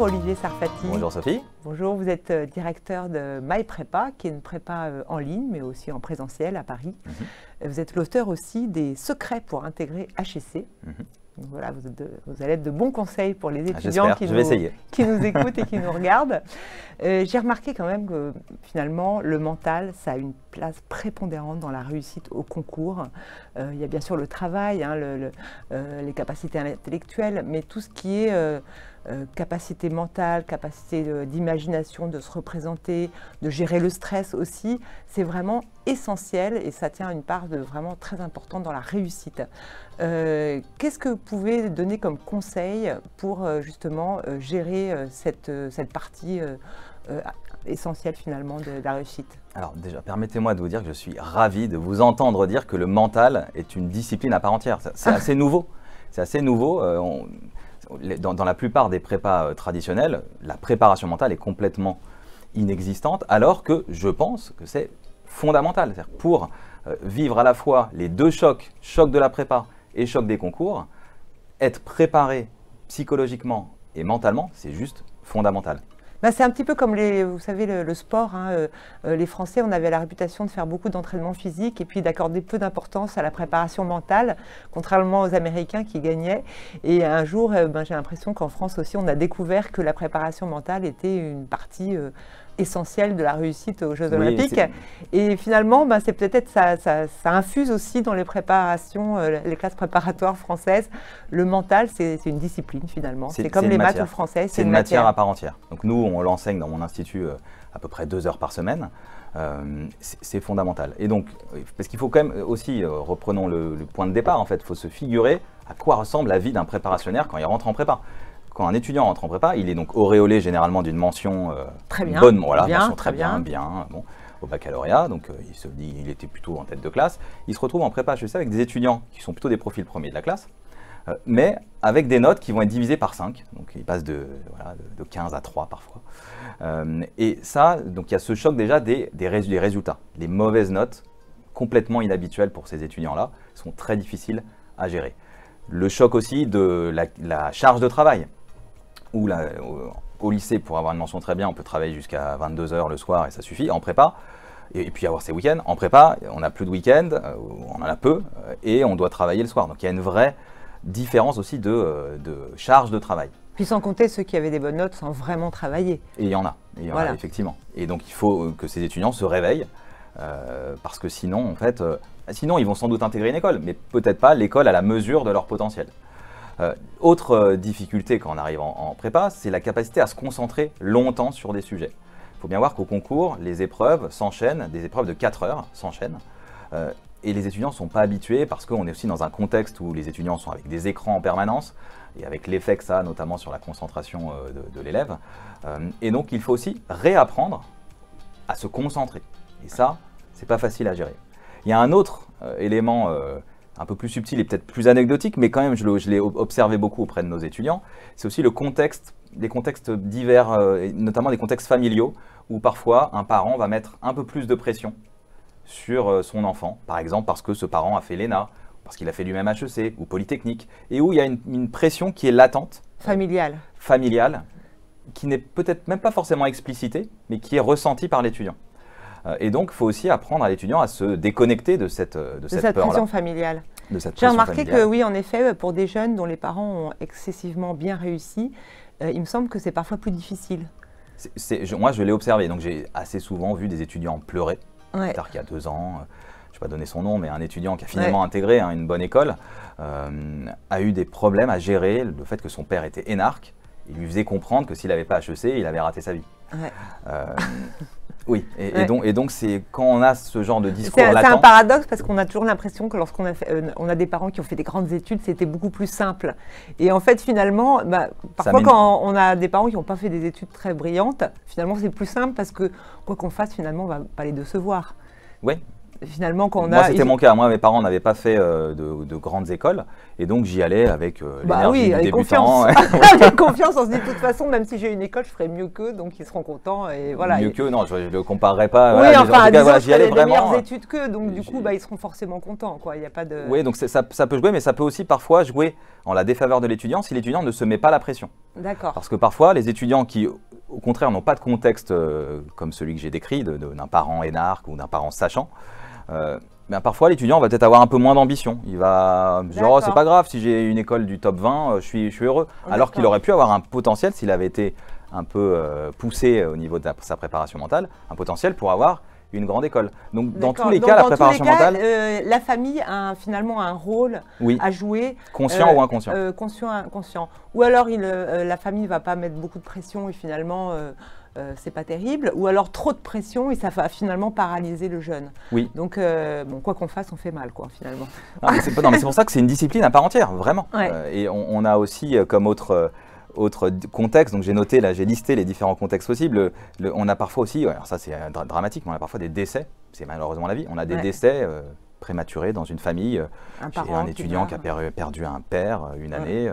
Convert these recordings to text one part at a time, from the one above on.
Olivier Sarfati. Bonjour Sophie. Bonjour, vous êtes euh, directeur de My Prépa, qui est une prépa euh, en ligne, mais aussi en présentiel à Paris. Mhm. Euh, vous êtes l'auteur aussi des secrets pour intégrer HEC. Mhm. voilà, vous, allez être de bons conseils pour les ah, étudiants qui, nous, qui, nous, écoutent et qui nous regardent. J'ai remarqué quand même que finalement, le mental, ça a une place prépondérante dans la réussite au concours. il y a bien sûr le travail, hein, le, les capacités intellectuelles, mais tout ce qui est euh, capacité mentale, capacité d'imagination, de se représenter, de gérer le stress aussi, c'est vraiment essentiel et ça tient une part de vraiment très importante dans la réussite. Euh, qu'est-ce que vous pouvez donner comme conseil pour euh, justement gérer cette, cette partie essentielle finalement de, la réussite Alors déjà, permettez-moi de vous dire que je suis ravi de vous entendre dire que le mental est une discipline à part entière. C'est ah. assez nouveau. C'est assez nouveau dans, la plupart des prépas euh, traditionnels, la préparation mentale est complètement inexistante, alors que je pense que c'est fondamental. Pour euh, vivre à la fois les deux chocs, choc de la prépa et choc des concours, être préparé psychologiquement et mentalement, c'est juste fondamental. Bah, c'est un petit peu comme vous savez, le, sport. Hein, euh, euh, les Français, on avait la réputation de faire beaucoup d'entraînement physique et puis d'accorder peu d'importance à la préparation mentale, contrairement aux Américains qui gagnaient. Et un jour, euh, ben, j'ai l'impression qu'en France aussi, on a découvert que la préparation mentale était une partie essentiel de la réussite aux Jeux Olympiques. Et finalement, bah, c'est peut-être ça, infuse aussi dans les préparations, euh, les classes préparatoires françaises. Le mental, c'est une discipline finalement. C'est comme les maths ou français. C'est une, matière. à part entière. Donc nous, on l'enseigne dans mon institut euh, à peu près deux heures par semaine. Euh, c'est fondamental. Et donc, parce qu'il faut quand même aussi, reprenons le, point de départ en fait, il faut se figurer à quoi ressemble la vie d'un préparationnaire quand il rentre en prépa quand un étudiant entre en prépa, il est donc auréolé généralement d'une mention euh, bonne, voilà, mention très, bien, bien, au baccalauréat, donc euh, il se dit, il était plutôt en tête de classe. Il se retrouve en prépa je sais, avec des étudiants qui sont plutôt des profils premiers de la classe, euh, mais avec des notes qui vont être divisées par 5, donc il passe de, 15 à 3 parfois. et ça, donc il y a ce choc déjà des, des résultats, les mauvaises notes complètement inhabituelles pour ces étudiants-là, sont très difficiles à gérer le choc aussi de la, charge de travail ou au lycée, pour avoir une mention très bien, on peut travailler jusqu'à 22h le soir et ça suffit. En prépa, et, puis avoir ses week-ends. En prépa, on n'a plus de week-end, euh, on en a peu, euh, et on doit travailler le soir. Donc il y a une vraie différence aussi euh, de, charge de travail. Puis sans compter ceux qui avaient des bonnes notes sans vraiment travailler. Et il y en a, y en a effectivement. Et donc il faut que ces étudiants se réveillent, parce que sinon, en fait, sinon ils vont sans doute intégrer une école, mais peut-être pas l'école à la mesure de leur potentiel. Euh, autre euh, difficulté quand on arrive en, prépa, c'est la capacité à se concentrer longtemps sur des sujets. Il faut bien voir qu'au concours, les épreuves s'enchaînent, des épreuves de 4 heures s'enchaînent. Euh, et les étudiants ne sont pas habitués parce qu'on est aussi dans un contexte où les étudiants sont avec des écrans en permanence et avec l'effet que ça a notamment sur la concentration de, l'élève. et donc il faut aussi réapprendre à se concentrer. Et ça, c'est pas facile à gérer. Il y a un autre élément un peu plus subtil et peut-être plus anecdotique, mais quand même, je l'ai observé beaucoup auprès de nos étudiants, c'est aussi le contexte, les contextes divers, euh, notamment des contextes familiaux, où parfois un parent va mettre un peu plus de pression sur euh, son enfant, par exemple parce que ce parent a fait l'ENA, parce qu'il a fait du même HEC ou Polytechnique, et où il y a une, pression qui est latente. Euh, familiale. familiale, qui n'est peut-être même pas forcément explicitée, mais qui est ressentie par l'étudiant. Euh, et donc, il faut aussi apprendre à l'étudiant à se déconnecter de cette, euh, de, de cette, pression familiale. J'ai remarqué que oui, en effet, euh, pour des jeunes dont les parents ont excessivement bien réussi, il me semble que c'est parfois plus difficile. moi, je l'ai observé, donc j'ai assez souvent vu des étudiants pleurer, ouais. qu'il y a deux ans. je ne vais pas donner son nom, mais un étudiant qui a finalement intégré hein, une bonne école, a eu des problèmes à gérer le fait que son père était énarque. Il lui faisait comprendre que s'il n'avait pas HEC, il avait raté sa vie. Oui, et, donc, c'est quand on a ce genre de discours C'est un paradoxe parce qu'on a toujours l'impression que lorsqu'on euh, a, des parents qui ont fait des grandes études, c'était beaucoup plus simple. Et en fait, finalement, bah, parfois quand on a des parents qui n'ont pas fait des études très brillantes, finalement c'est plus simple parce que quoi qu'on fasse, finalement, on ne va pas les décevoir. Oui, finalement qu'on a. Moi, c'était mon cas. Moi, mes parents n'avaient pas fait euh, de, grandes écoles. Et donc, j'y allais avec euh, bah oui, avec Confiance. avec confiance, on se dit de toute façon, même si j'ai une école, je ferai mieux qu'eux, donc ils seront contents. Et voilà. Mieux qu'eux, non, je ne le comparerai pas. Oui, voilà, enfin, j'y allais vraiment. meilleures hein. études qu'eux, donc du coup, bah, ils seront forcément contents. Quoi. Il y a pas de... Oui, donc ça, peut jouer, mais ça peut aussi parfois jouer en la défaveur de l'étudiant si l'étudiant ne se met pas la pression. D'accord. Parce que parfois, les étudiants qui au contraire n'ont pas de contexte euh, comme celui que j'ai décrit, d'un parent énarque ou d'un parent sachant, euh, parfois, l'étudiant va peut-être avoir un peu moins d'ambition. Il va se dire, oh, c'est pas grave, si j'ai une école du top 20, euh, je suis, je suis heureux. Oh, alors qu'il aurait pu avoir un potentiel, s'il avait été un peu euh, poussé au niveau de sa préparation mentale, un potentiel pour avoir une grande école. Donc dans tous les cas, la préparation mentale... la famille a finalement un rôle à jouer. Conscient ou inconscient Conscient, inconscient. Ou alors il, la famille ne va pas mettre beaucoup de pression et finalement euh, c'est pas terrible, ou alors trop de pression et ça va finalement paralyser le jeune. Oui. Donc, euh, bon, quoi qu'on fasse, on fait mal, quoi, finalement. Non, mais c'est pour ça que c'est une discipline à part entière, vraiment. Euh, et on, a aussi comme autre autre contexte Donc j'ai noté, là j'ai listé les différents contextes possibles. on a parfois aussi, alors ça c'est dramatique, mais on a parfois des décès, c'est malheureusement la vie, on a des décès prématurés dans une famille, un, un étudiant qui a, perdu un père une année.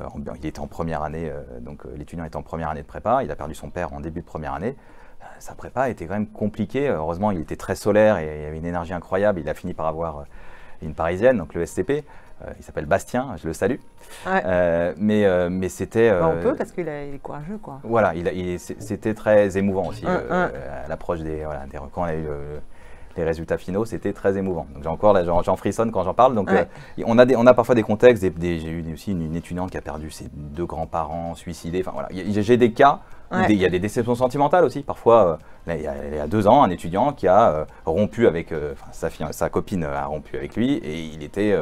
Euh, il était en première année, euh, donc euh, l'étudiant était en première année de prépa, il a perdu son père en début de première année. sa prépa était quand même compliquée. Heureusement, il était très solaire et il avait une énergie incroyable. Il a fini par avoir une parisienne, donc le SCP. il s'appelle Bastien, je le salue. mais mais c'était. Bah, on peut parce qu'il est courageux, quoi. Voilà, il, c'était très émouvant aussi hum, hum. à l'approche des, voilà, des. Quand on a eu les résultats finaux, c'était très émouvant. j'ai encore, j'en frissonne quand j'en parle. Donc euh, on, a on a parfois des contextes. j'ai eu aussi une, étudiante qui a perdu ses deux grands-parents suicidés. Enfin voilà, j'ai des cas. Il y a des déceptions sentimentales aussi. Parfois, euh, il, y a, deux ans, un étudiant qui a euh, rompu avec sa, sa copine a rompu avec lui et il était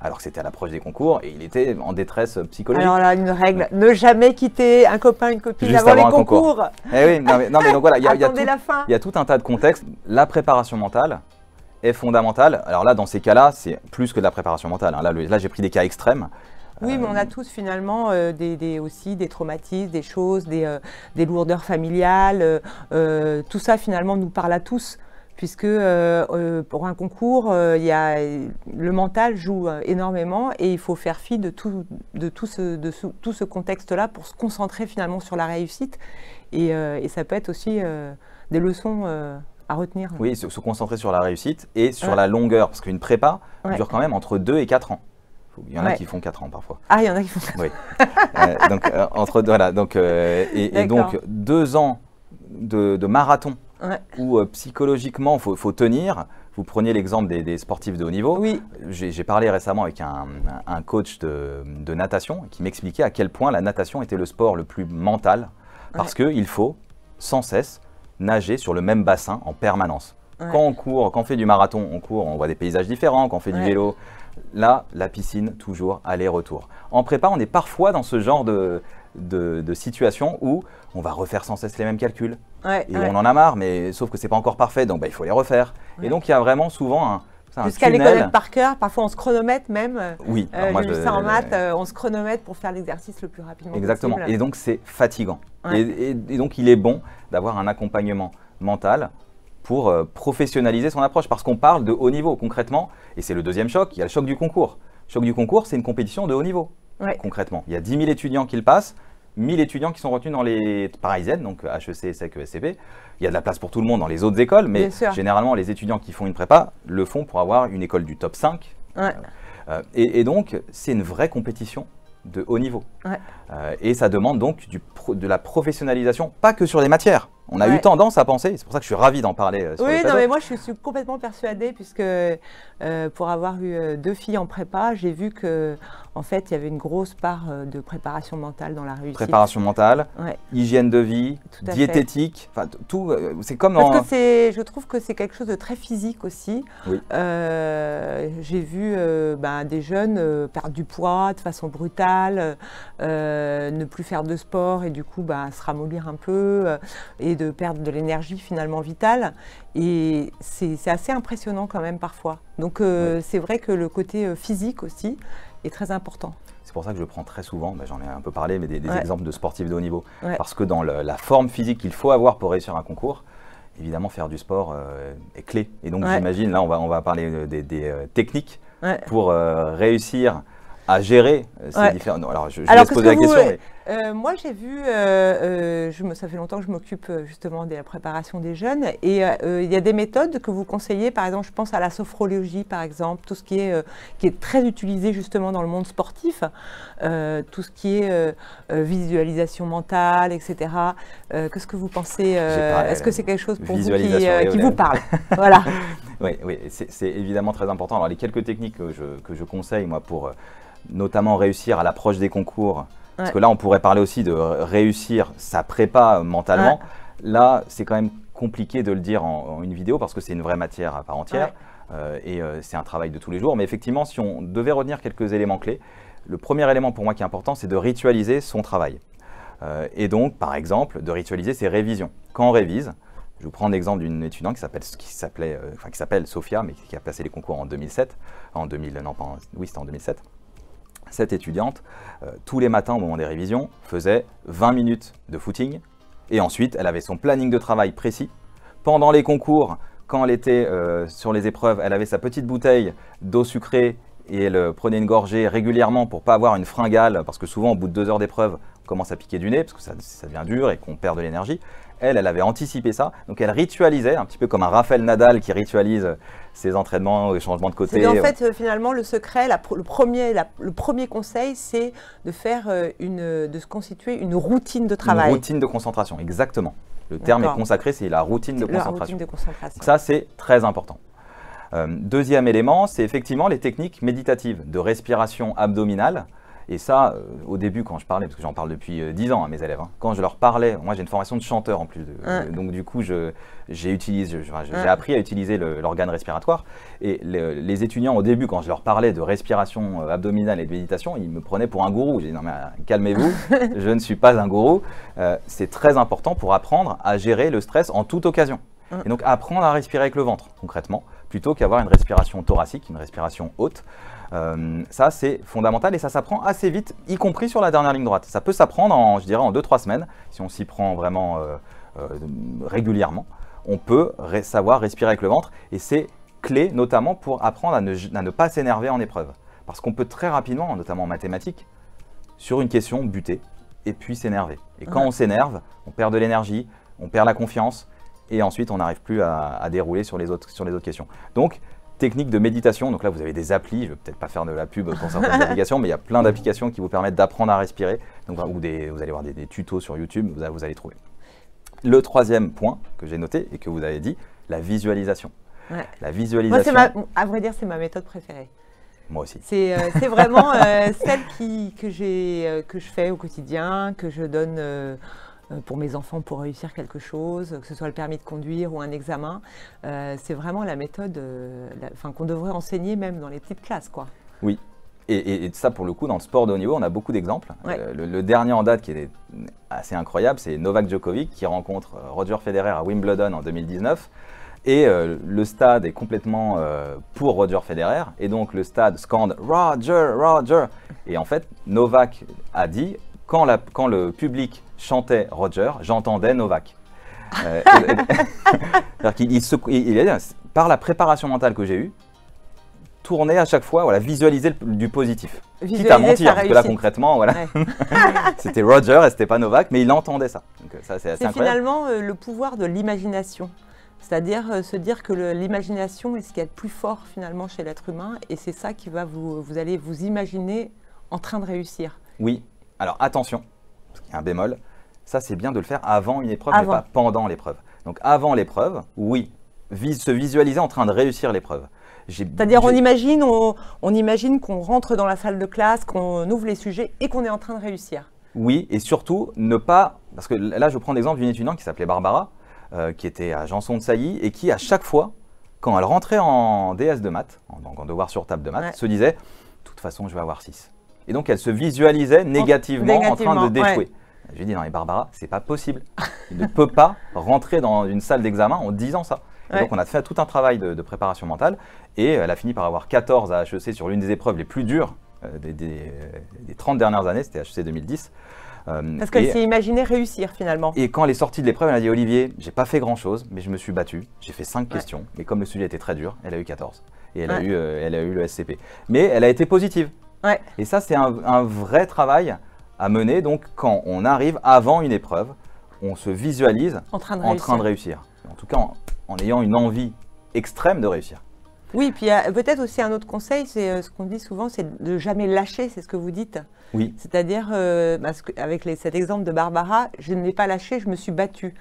alors que c'était à l'approche des concours et il était en détresse psychologique. Alors là, une règle, ne jamais quitter un copain, une copine avant, les concours. Eh oui, non mais, donc voilà, il y, a, tout, un tas de contextes. La préparation mentale, est fondamentale. Alors là, dans ces cas-là, c'est plus que de la préparation mentale. Hein. Là, j'ai pris des cas extrêmes. Oui, mais on a euh, tous finalement euh, aussi des traumatismes, des choses, des, euh, lourdeurs familiales. tout ça finalement nous parle à tous puisque euh, euh, pour un concours, euh, il y a, le mental joue énormément et il faut faire fi de tout, de tout ce, de tout ce contexte-là pour se concentrer finalement sur la réussite. Et, ça peut être aussi des leçons à retenir. Oui, se, concentrer sur la réussite et sur la longueur, parce qu'une prépa dure quand même entre 2 et 4 ans. Il y en a qui font 4 ans parfois. Ah, il y en a qui font 4 ans. Oui. donc, entre, voilà, donc, et, donc, 2 ans de marathon ou euh, psychologiquement, il faut, tenir. Vous preniez l'exemple des, sportifs de haut niveau. Oui. J'ai parlé récemment avec un, coach de, natation qui m'expliquait à quel point la natation était le sport le plus mental, parce qu'il faut sans cesse nager sur le même bassin en permanence. Quand on court, quand on fait du marathon, on court, on voit des paysages différents, quand on fait du vélo, là, la piscine, toujours aller-retour. En prépa, on est parfois dans ce genre de situation où on va refaire sans cesse les mêmes calculs. et on en a marre, mais sauf que c'est pas encore parfait, donc bah, il faut les refaire. Et donc il y a vraiment souvent un, Jusqu'à les connaître par cœur, parfois on se chronomètre même. Euh, oui, euh, en maths, euh, on se chronomètre pour faire l'exercice le plus rapidement Exactement. possible. Exactement, et donc c'est fatigant. Et, donc il est bon d'avoir un accompagnement mental pour professionnaliser son approche, parce qu'on parle de haut niveau concrètement, et c'est le deuxième choc, il y a le choc du concours. Le choc du concours, c'est une compétition de haut niveau, concrètement. Il y a 10 000 étudiants qui le passent, 1000 étudiants qui sont retenus dans les parisiennes, donc HEC, euh, SEC, ESCP. E Il y a de la place pour tout le monde dans les autres écoles, mais généralement, les étudiants qui font une prépa le font pour avoir une école du top 5. Euh, euh, et, donc, c'est une vraie compétition de haut niveau. et ça demande donc de la professionnalisation, pas que sur les matières, on a eu tendance à penser, c'est pour ça que je suis ravi d'en parler. Euh, oui, non, mais moi je suis, complètement persuadée, puisque euh, pour avoir eu euh, deux filles en prépa, j'ai vu que en fait il y avait une grosse part de préparation mentale dans la réussite. Préparation mentale, hygiène de vie, diététique, enfin tout. c'est comme. Parce que c'est, je trouve que c'est quelque chose de très physique aussi. Oui. j'ai vu ben, des jeunes perdre du poids de façon brutale, ne plus faire de sport et du coup bah, se ramollir un peu et de perdre de l'énergie finalement vitale. Et c'est assez impressionnant quand même parfois. Donc euh, c'est vrai que le côté euh, physique aussi est très important. C'est pour ça que je prends très souvent, bah, j'en ai un peu parlé, mais des, exemples de sportifs de haut niveau. Parce que dans la forme physique qu'il faut avoir pour réussir un concours, évidemment faire du sport euh, est clé. Et donc j'imagine, là on va, on va parler des, techniques pour réussir à gérer euh, ces différents. alors, je, je alors, poser la question. Euh, moi, j'ai vu, euh, je me, ça fait longtemps que je m'occupe justement de la préparation des jeunes, et il y a des méthodes que vous conseillez, par exemple, je pense à la sophrologie, par exemple, tout ce qui est, qui est très utilisé justement dans le monde sportif, tout ce qui est visualisation mentale, etc. Qu'est-ce que vous pensez Est-ce que c'est quelque chose pour vous qui, qui vous parle Voilà. oui, oui c'est évidemment très important. Alors, les quelques techniques que je, que je conseille, moi, pour notamment réussir à l'approche des concours. Parce que là, on pourrait parler aussi de réussir sa prépa mentalement. Là, c'est quand même compliqué de le dire en, une vidéo parce que c'est une vraie matière à part entière euh, et euh, c'est un travail de tous les jours. Mais effectivement, si on devait retenir quelques éléments clés, le premier élément pour moi qui est important, c'est de ritualiser son travail. Euh, et donc, par exemple, de ritualiser ses révisions. Quand on révise, je vous prends l'exemple d'une étudiante qui s'appelle, qui s'appelait, qui s'appelle Sophia, mais qui a passé les concours en 2007, en 2000, en, oui en 2007 cette étudiante, euh, tous les matins au moment des révisions, faisait 20 minutes de footing, et ensuite elle avait son planning de travail précis. Pendant les concours, quand elle était euh, sur les épreuves, elle avait sa petite bouteille d'eau sucrée et elle euh, prenait une gorgée régulièrement pour pas avoir une fringale, parce que souvent au bout de deux heures d'épreuve, commence à piquer du nez, parce que ça, devient dur et qu'on perd de l'énergie. Elle, elle avait anticipé ça, donc elle ritualisait, un petit peu comme un Raphaël Nadal qui ritualise ses entraînements, les changements de côté. En fait, euh, finalement, le secret, le, premier, conseil, c'est de, faire euh, euh, de se constituer une routine de travail. Une routine de concentration, exactement. Le terme est consacré, c'est la routine de concentration. ça, c'est très important. deuxième élément, c'est effectivement les techniques méditatives de respiration abdominale et ça, euh, au début, quand je parlais, parce que j'en parle depuis 10 euh, ans à mes élèves, hein, quand je leur parlais, moi j'ai une formation de chanteur en plus, euh, donc du coup j'ai utilisé, j'ai appris à utiliser l'organe respiratoire. Et les étudiants, au début, quand je leur parlais de respiration abdominale et de méditation, ils me prenaient pour un gourou. J'ai dit non mais calmez-vous, je ne suis pas un gourou. C'est très important pour apprendre à gérer le stress en toute occasion. Et donc apprendre à respirer avec le ventre, concrètement plutôt qu'avoir une respiration thoracique, une respiration haute. Euh, ça, c'est fondamental et ça s'apprend assez vite, y compris sur la dernière ligne droite. Ça peut s'apprendre, en, je dirais, en 2-3 semaines, si on s'y prend vraiment euh, euh, régulièrement. On peut savoir respirer avec le ventre et c'est clé notamment pour apprendre à ne, pas s'énerver en épreuve. Parce qu'on peut très rapidement, notamment en mathématiques, sur une question buter et puis s'énerver. Et quand on s'énerve, on perd de l'énergie, on perd la confiance et ensuite on n'arrive plus à, à, dérouler sur les, autres, sur les autres questions. Donc techniques de méditation. Donc là, vous avez des applis, je ne vais peut-être pas faire de la pub pour certaines applications, mais il y a plein d'applications qui vous permettent d'apprendre à respirer. Donc, ou vous allez voir des, tutos sur YouTube, vous, allez trouver. Le troisième point que j'ai noté et que vous avez dit, la visualisation. La visualisation. à vrai dire, c'est ma méthode préférée. Moi aussi. C'est euh, vraiment euh, celle qui, que, euh, que je fais au quotidien, que je donne euh, pour mes enfants pour réussir quelque chose, que ce soit le permis de conduire ou un examen. Euh, c'est vraiment la méthode euh, enfin, qu'on devrait enseigner même dans les petites classes. Quoi. Oui. Et, ça, pour le coup, dans le sport de haut niveau, on a beaucoup d'exemples. le, dernier en date qui est assez incroyable, c'est Novak Djokovic qui rencontre Roger Federer à Wimbledon en 2019. Et le stade est complètement pour Roger Federer. Et donc le stade scande Roger, Roger. Et en fait, Novak a dit, quand, la, quand le public chantait Roger, j'entendais Novak. par la préparation mentale que j'ai eue, tourner à chaque fois, voilà, visualiser du positif. Quitte à mentir, parce que là concrètement, voilà, c'était Roger et c'était pas Novak, mais il entendait ça. c'est finalement euh, le pouvoir de l'imagination. C'est-à-dire euh, se dire que l'imagination est ce qui est le plus fort finalement chez l'être humain et c'est ça qui va vous, vous allez vous imaginer en train de réussir. Oui, alors attention, parce qu'il y a un bémol, ça c'est bien de le faire avant une épreuve, mais pas pendant l'épreuve. Donc avant l'épreuve, oui, se visualiser en train de réussir l'épreuve. C'est-à-dire on imagine, on, imagine qu'on rentre dans la salle de classe, qu'on ouvre les sujets et qu'on est en train de réussir. Oui, et surtout ne pas, parce que là je prends l'exemple d'une étudiante qui s'appelait Barbara, euh, qui était à Janson de Sailly et qui à chaque fois, quand elle rentrait en DS de maths, en, donc devoir sur table de maths, se disait, de toute façon je vais avoir 6. Et donc elle se visualisait négativement, en train de déchouer. Je dit, non, mais Barbara, c'est pas possible. Il ne peut pas rentrer dans une salle d'examen en disant ça. donc, on a fait tout un travail de, préparation mentale et euh, elle a fini par avoir 14 à HEC sur l'une des épreuves les plus dures euh, des, 30 euh, dernières années, c'était HEC 2010. Parce qu'elle s'est imaginée réussir finalement. Et quand elle est sortie de l'épreuve, elle a dit Olivier, j'ai pas fait grand chose, mais je me suis battu. J'ai fait cinq questions, Et comme le sujet était très dur, elle a eu 14. Et elle, a, eu, le SCP. Mais elle a été positive. Et ça, c'est un, un vrai travail à mener. Donc, quand on arrive avant une épreuve, on se visualise en train de, réussir. En tout cas, en, ayant une envie extrême de réussir. Oui, puis peut-être aussi un autre conseil, c'est euh, ce qu'on dit souvent, c'est de jamais lâcher, c'est ce que vous dites. Oui. C'est-à-dire, euh, avec cet exemple de Barbara, je ne l'ai pas lâché, je me suis battue.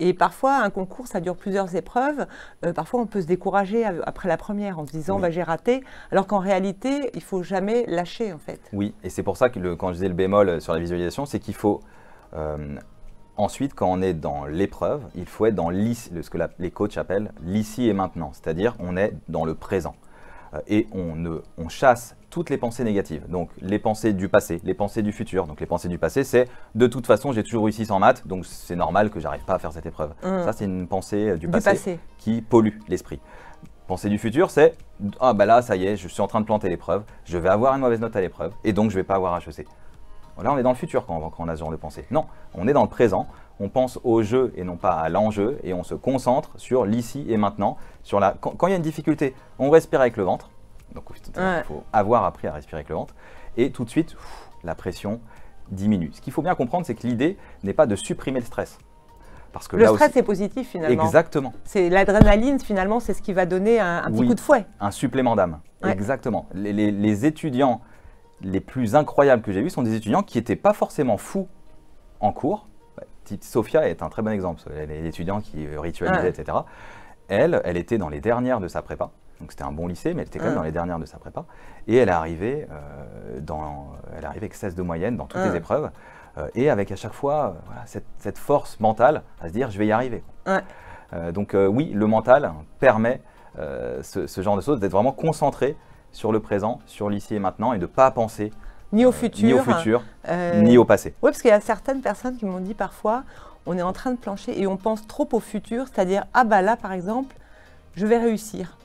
Et parfois, un concours, ça dure plusieurs épreuves. Euh, parfois, on peut se décourager après la première en se disant bah, j'ai raté, alors qu'en réalité, il faut jamais lâcher en fait. Oui, et c'est pour ça que le, quand je disais le bémol euh, sur la visualisation, c'est qu'il faut euh, ensuite, quand on est dans l'épreuve, il faut être dans ce que les coachs appellent l'ici et maintenant, c'est-à-dire on est dans le présent et on chasse toutes les pensées négatives. Donc les pensées du passé, les pensées du futur. Donc les pensées du passé, c'est de toute façon, j'ai toujours réussi sans maths, donc c'est normal que j'arrive pas à faire cette épreuve. Mmh. Ça, c'est une pensée euh, du, passé, qui pollue l'esprit. Pensée du futur, c'est ah bah là, ça y est, je suis en train de planter l'épreuve, je vais avoir une mauvaise note à l'épreuve, et donc je vais pas avoir HEC. Là, on est dans le futur quand on, quand on a ce genre de pensée. Non, on est dans le présent, on pense au jeu et non pas à l'enjeu, et on se concentre sur l'ici et maintenant, sur la... quand il y a une difficulté, on respire avec le ventre, donc il faut avoir appris à respirer avec le ventre. Et tout de suite, la pression diminue. Ce qu'il faut bien comprendre, c'est que l'idée n'est pas de supprimer le stress. Parce que le stress est positif finalement. Exactement. C'est l'adrénaline finalement, c'est ce qui va donner un, petit coup de fouet. Un supplément d'âme. Exactement. Les, étudiants les plus incroyables que j'ai vus sont des étudiants qui n'étaient pas forcément fous en cours. Bah, Sophia est un très bon exemple. Elle est L'étudiant qui ritualisait, etc. Elle, elle était dans les dernières de sa prépa. Donc c'était un bon lycée, mais elle était quand même ah. dans les dernières de sa prépa. Et elle est arrivée, euh, dans, elle est avec 16 de moyenne dans toutes les ah. épreuves. Euh, et avec à chaque fois euh, cette, force mentale à se dire je vais y arriver. donc oui, le mental permet ce, genre de choses, d'être vraiment concentré sur le présent, sur l'ici et maintenant, et de ne pas penser ni au futur, ni au, ni au passé. Oui, parce qu'il y a certaines personnes qui m'ont dit parfois, on est en train de plancher et on pense trop au futur, c'est-à-dire, ah bah là, par exemple, je vais réussir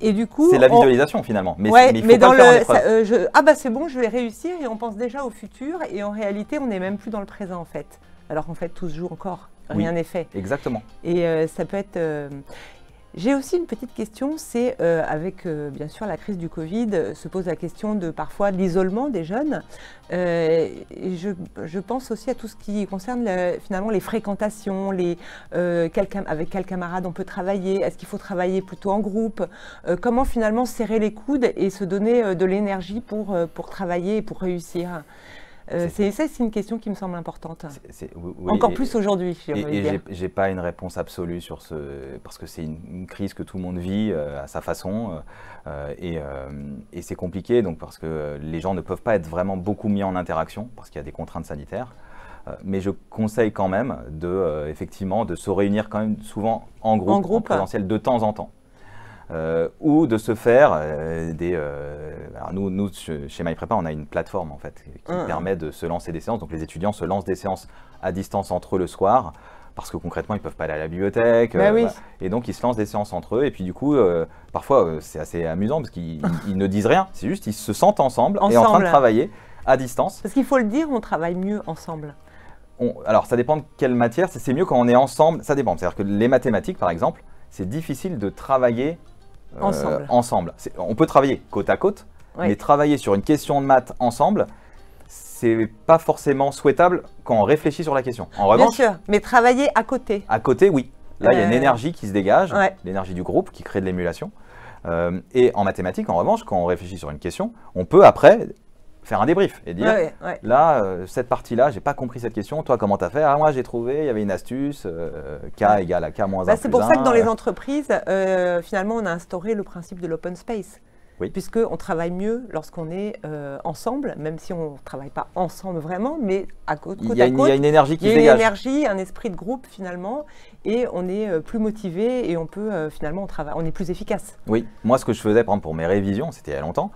c'est la visualisation finalement. Mais, mais, faut dans le, euh, ah bah c'est bon, je vais réussir et on pense déjà au futur et en réalité on n'est même plus dans le présent en fait. Alors qu'en fait tout se joue encore, rien n'est fait. Exactement. Et euh, ça peut être. Euh, j'ai aussi une petite question, c'est euh, avec euh, bien sûr la crise du Covid, euh, se pose la question de parfois de l'isolement des jeunes. Et je, pense aussi à tout ce qui concerne finalement les fréquentations, les, avec quel camarade on peut travailler, est-ce qu'il faut travailler plutôt en groupe, comment finalement serrer les coudes et se donner de l'énergie pour, pour travailler et pour réussir. Euh, c'est ça, c'est une question qui me semble importante. Encore plus aujourd'hui. Et, j'ai pas une réponse absolue sur ce, parce que c'est une, crise que tout le monde vit euh, à sa façon, euh, et, c'est compliqué, donc parce que les gens ne peuvent pas être vraiment beaucoup mis en interaction parce qu'il y a des contraintes sanitaires. Mais je conseille quand même de, effectivement, de se réunir quand même souvent en groupe, en, groupe, de temps en temps. Euh, ou de se faire euh, des. Euh, alors nous, nous, chez MyPrepa, on a une plateforme en fait qui ah. permet de se lancer des séances. Donc les étudiants se lancent des séances à distance entre eux le soir parce que concrètement, ils ne peuvent pas aller à la bibliothèque. Bah et donc, ils se lancent des séances entre eux. Et puis, du coup, parfois, c'est assez amusant parce qu'ils ne disent rien. C'est juste, ils se sentent ensemble, ensemble, et en train de travailler à distance. Parce qu'il faut le dire, on travaille mieux ensemble. alors, ça dépend de quelle matière. C'est mieux quand on est ensemble. Ça dépend. C'est-à-dire que les mathématiques, par exemple, c'est difficile de travailler euh, ensemble. On peut travailler côte à côte, mais travailler sur une question de maths ensemble, c'est pas forcément souhaitable quand on réfléchit sur la question. En revanche, Bien sûr, mais travailler à côté. À côté, oui. Là, il y a une euh, énergie qui se dégage, l'énergie du groupe qui crée de l'émulation. Euh, et en mathématiques, en revanche, quand on réfléchit sur une question, on peut après faire un débrief et dire là, euh, cette partie-là, j'ai pas compris cette question. Toi, comment t'as fait ah, moi, j'ai trouvé, il y avait une astuce, euh, K égale à K moins bah, C'est pour ça que dans les entreprises, euh, finalement, on a instauré le principe de l'open space oui. puisqu'on travaille mieux lorsqu'on est euh, ensemble, même si on ne travaille pas ensemble vraiment, mais à côté côte il Il y a une énergie qui Il y a une énergie, un esprit de groupe finalement, et on est euh, plus motivé et on peut euh, finalement, on, travaille, on est plus efficace. Oui, moi ce que je faisais par pour mes révisions, c'était il y a longtemps,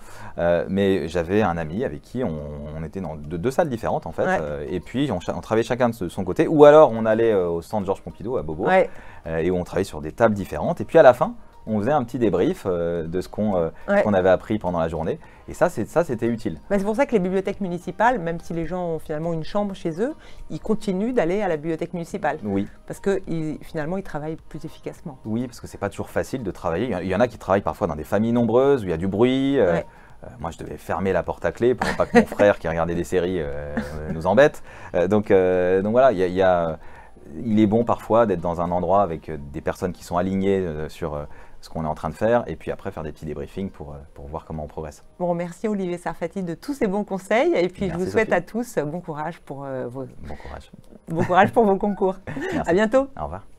mais j'avais un ami avec qui on, était dans deux, salles différentes en fait, et puis on, travaillait chacun de son côté, ou alors on allait au centre Georges Pompidou à Bobo, et on travaillait sur des tables différentes, et puis à la fin, on faisait un petit débrief euh, de ce euh, qu'on avait appris pendant la journée. Et ça, c'était utile. Bah, c'est pour ça que les bibliothèques municipales, même si les gens ont finalement une chambre chez eux, ils continuent d'aller à la bibliothèque municipale. Oui. Parce que finalement, ils travaillent plus efficacement. Oui, parce que c'est pas toujours facile de travailler. Il y en a qui travaillent parfois dans des familles nombreuses où il y a du bruit. Euh, moi, je devais fermer la porte à clé pour pas que mon frère qui regardait des séries nous embête. donc, donc voilà, il est bon parfois d'être dans un endroit avec des personnes qui sont alignées sur, ce qu'on est en train de faire, et puis après faire des petits débriefings pour, euh, pour voir comment on progresse. Bon, merci Olivier Sarfati de tous ces bons conseils, et puis je vous souhaite à tous bon courage pour euh, vos... Bon courage. Bon courage pour vos concours. À bientôt. Au revoir.